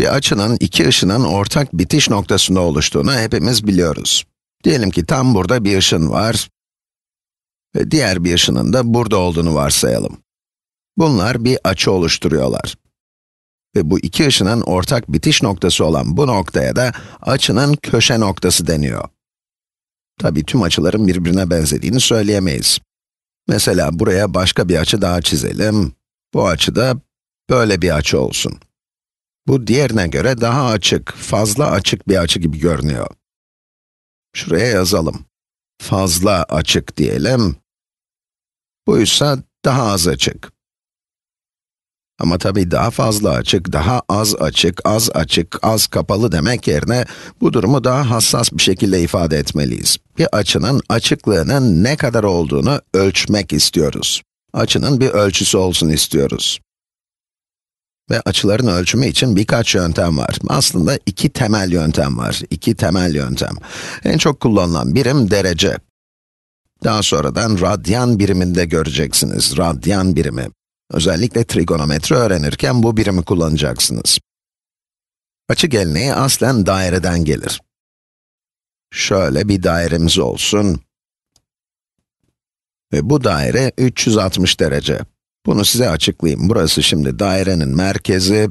Bir açının iki ışının ortak bitiş noktasında oluştuğunu hepimiz biliyoruz. Diyelim ki tam burada bir ışın var ve diğer bir ışının da burada olduğunu varsayalım. Bunlar bir açı oluşturuyorlar. Ve bu iki ışının ortak bitiş noktası olan bu noktaya da açının köşe noktası deniyor. Tabii tüm açıların birbirine benzediğini söyleyemeyiz. Mesela buraya başka bir açı daha çizelim. Bu açı da böyle bir açı olsun. Bu diğerine göre daha açık, fazla açık bir açı gibi görünüyor. Şuraya yazalım. Fazla açık diyelim. Buysa daha az açık. Ama tabii daha fazla açık, daha az açık, az açık, az kapalı demek yerine bu durumu daha hassas bir şekilde ifade etmeliyiz. Bir açının açıklığının ne kadar olduğunu ölçmek istiyoruz. Açının bir ölçüsü olsun istiyoruz. Ve açıların ölçümü için birkaç yöntem var. Aslında iki temel yöntem var. İki temel yöntem. En çok kullanılan birim derece. Daha sonradan radyan biriminde göreceksiniz. Radyan birimi. Özellikle trigonometri öğrenirken bu birimi kullanacaksınız. Açı geleneği aslen daireden gelir. Şöyle bir dairemiz olsun. Ve bu daire 360 derece. Bunu size açıklayayım. Burası şimdi dairenin merkezi.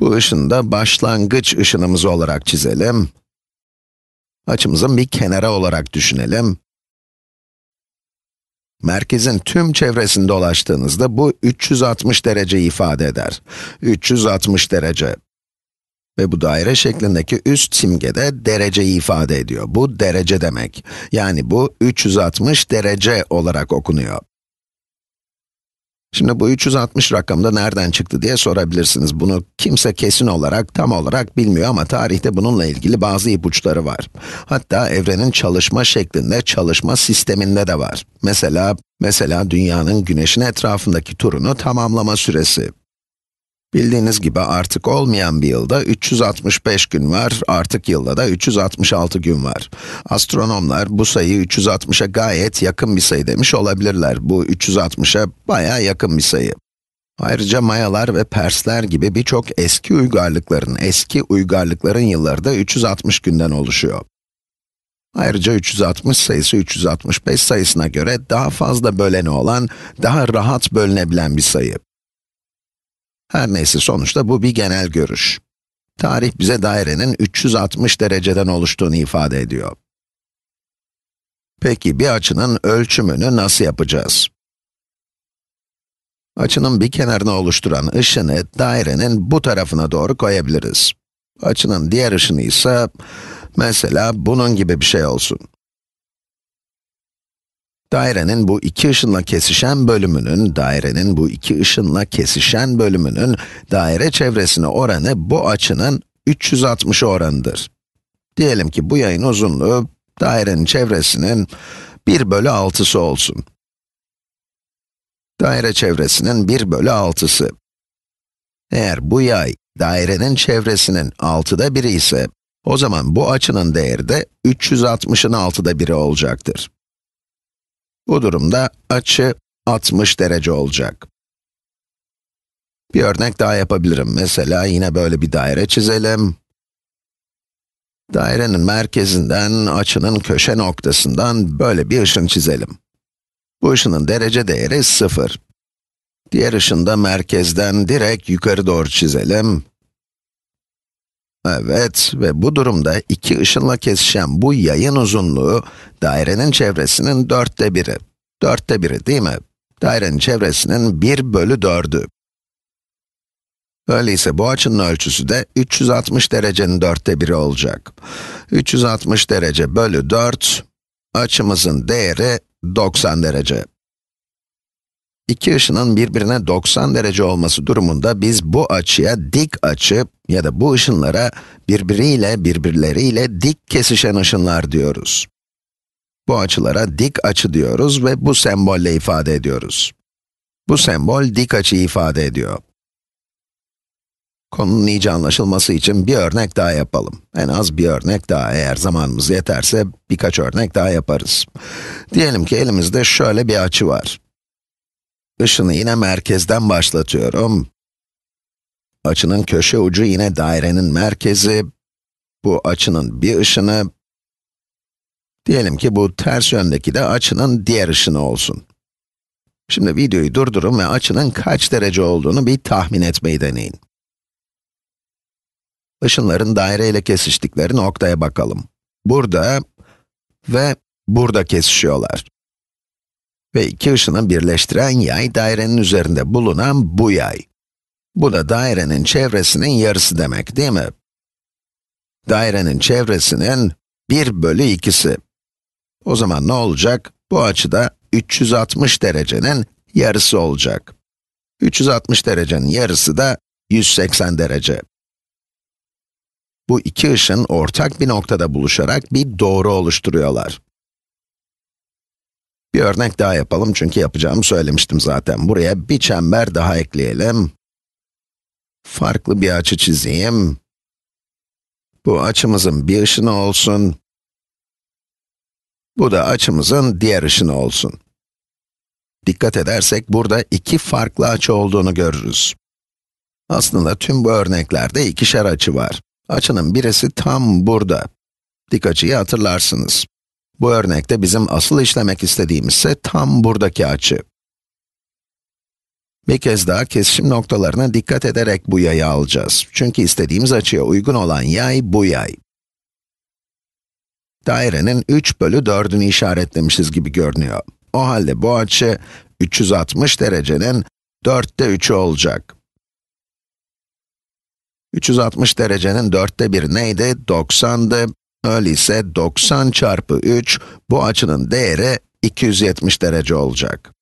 Bu ışını da başlangıç ışınımız olarak çizelim. Açımızın bir kenara olarak düşünelim. Merkezin tüm çevresini dolaştığınızda bu 360 derece ifade eder. 360 derece. Ve bu daire şeklindeki üst simge de dereceyi ifade ediyor. Bu derece demek. Yani bu 360 derece olarak okunuyor. Şimdi bu 360 rakamda nereden çıktı diye sorabilirsiniz. Bunu kimse kesin olarak, tam olarak bilmiyor ama tarihte bununla ilgili bazı ipuçları var. Hatta evrenin çalışma şeklinde, çalışma sisteminde de var. Mesela, mesela dünyanın güneşin etrafındaki turunu tamamlama süresi. Bildiğiniz gibi artık olmayan bir yılda 365 gün var, artık yılda da 366 gün var. Astronomlar bu sayıyı 360'a gayet yakın bir sayı demiş olabilirler. Bu 360'a baya yakın bir sayı. Ayrıca Mayalar ve Persler gibi birçok eski uygarlıkların, eski uygarlıkların yılları da 360 günden oluşuyor. Ayrıca 360 sayısı 365 sayısına göre daha fazla böleni olan, daha rahat bölünebilen bir sayı. Her neyse sonuçta bu bir genel görüş. Tarih bize dairenin 360 dereceden oluştuğunu ifade ediyor. Peki bir açının ölçümünü nasıl yapacağız? Açının bir kenarını oluşturan ışını dairenin bu tarafına doğru koyabiliriz. Açının diğer ışını ise mesela bunun gibi bir şey olsun. Dairenin bu iki ışınla kesişen bölümünün, dairenin bu iki ışınla kesişen bölümünün daire çevresine oranı bu açının 360 oranıdır. Diyelim ki bu yayın uzunluğu dairenin çevresinin 1 bölü 6'sı olsun. Daire çevresinin 1 bölü 6'sı. Eğer bu yay dairenin çevresinin 6'da 1'i ise, o zaman bu açının değeri de 360'ın 6'da 1'i olacaktır. Bu durumda açı 60 derece olacak. Bir örnek daha yapabilirim. Mesela yine böyle bir daire çizelim. Dairenin merkezinden, açının köşe noktasından böyle bir ışın çizelim. Bu ışının derece değeri 0. Diğer ışında merkezden direkt yukarı doğru çizelim. Evet ve bu durumda iki ışınla kesişen bu yayın uzunluğu dairenin çevresinin dörtte biri. Dörtte biri değil mi? Dairenin çevresinin 1 bölü 4'ü. Öyleyse bu açının ölçüsü de 360 derecenin dörtte biri olacak. 360 derece bölü 4, açımızın değeri 90 derece. İki ışının birbirine 90 derece olması durumunda biz bu açıya dik açı ya da bu ışınlara birbiriyle birbirleriyle dik kesişen ışınlar diyoruz. Bu açılara dik açı diyoruz ve bu sembolle ifade ediyoruz. Bu sembol dik açıyı ifade ediyor. Konunun iyice anlaşılması için bir örnek daha yapalım. En az bir örnek daha, eğer zamanımız yeterse birkaç örnek daha yaparız. Diyelim ki elimizde şöyle bir açı var. Işını yine merkezden başlatıyorum. Açının köşe ucu yine dairenin merkezi. Bu açının bir ışını. Diyelim ki bu ters yöndeki de açının diğer ışını olsun. Şimdi videoyu durdurun ve açının kaç derece olduğunu bir tahmin etmeyi deneyin. Işınların daireyle kesiştikleri noktaya bakalım. Burada ve burada kesişiyorlar. Ve iki ışını birleştiren yay dairenin üzerinde bulunan bu yay. Bu da dairenin çevresinin yarısı demek değil mi? Dairenin çevresinin 1 bölü 2'si. O zaman ne olacak? Bu açıda 360 derecenin yarısı olacak. 360 derecenin yarısı da 180 derece. Bu iki ışın ortak bir noktada buluşarak bir doğru oluşturuyorlar. Bir örnek daha yapalım çünkü yapacağımı söylemiştim zaten. Buraya bir çember daha ekleyelim. Farklı bir açı çizeyim. Bu açımızın bir ışını olsun. Bu da açımızın diğer ışını olsun. Dikkat edersek burada iki farklı açı olduğunu görürüz. Aslında tüm bu örneklerde ikişer açı var. Açının birisi tam burada. Dik açıyı hatırlarsınız. Bu örnekte bizim asıl işlemek istediğimiz ise tam buradaki açı. Bir kez daha kesişim noktalarına dikkat ederek bu yayı alacağız. Çünkü istediğimiz açıya uygun olan yay bu yay. Dairenin 3 bölü 4'ünü işaretlemişiz gibi görünüyor. O halde bu açı 360 derecenin 4'te 3'ü olacak. 360 derecenin 4'te 1 neydi? 90'dı. Öyleyse 90 çarpı 3, bu açının değeri 270 derece olacak.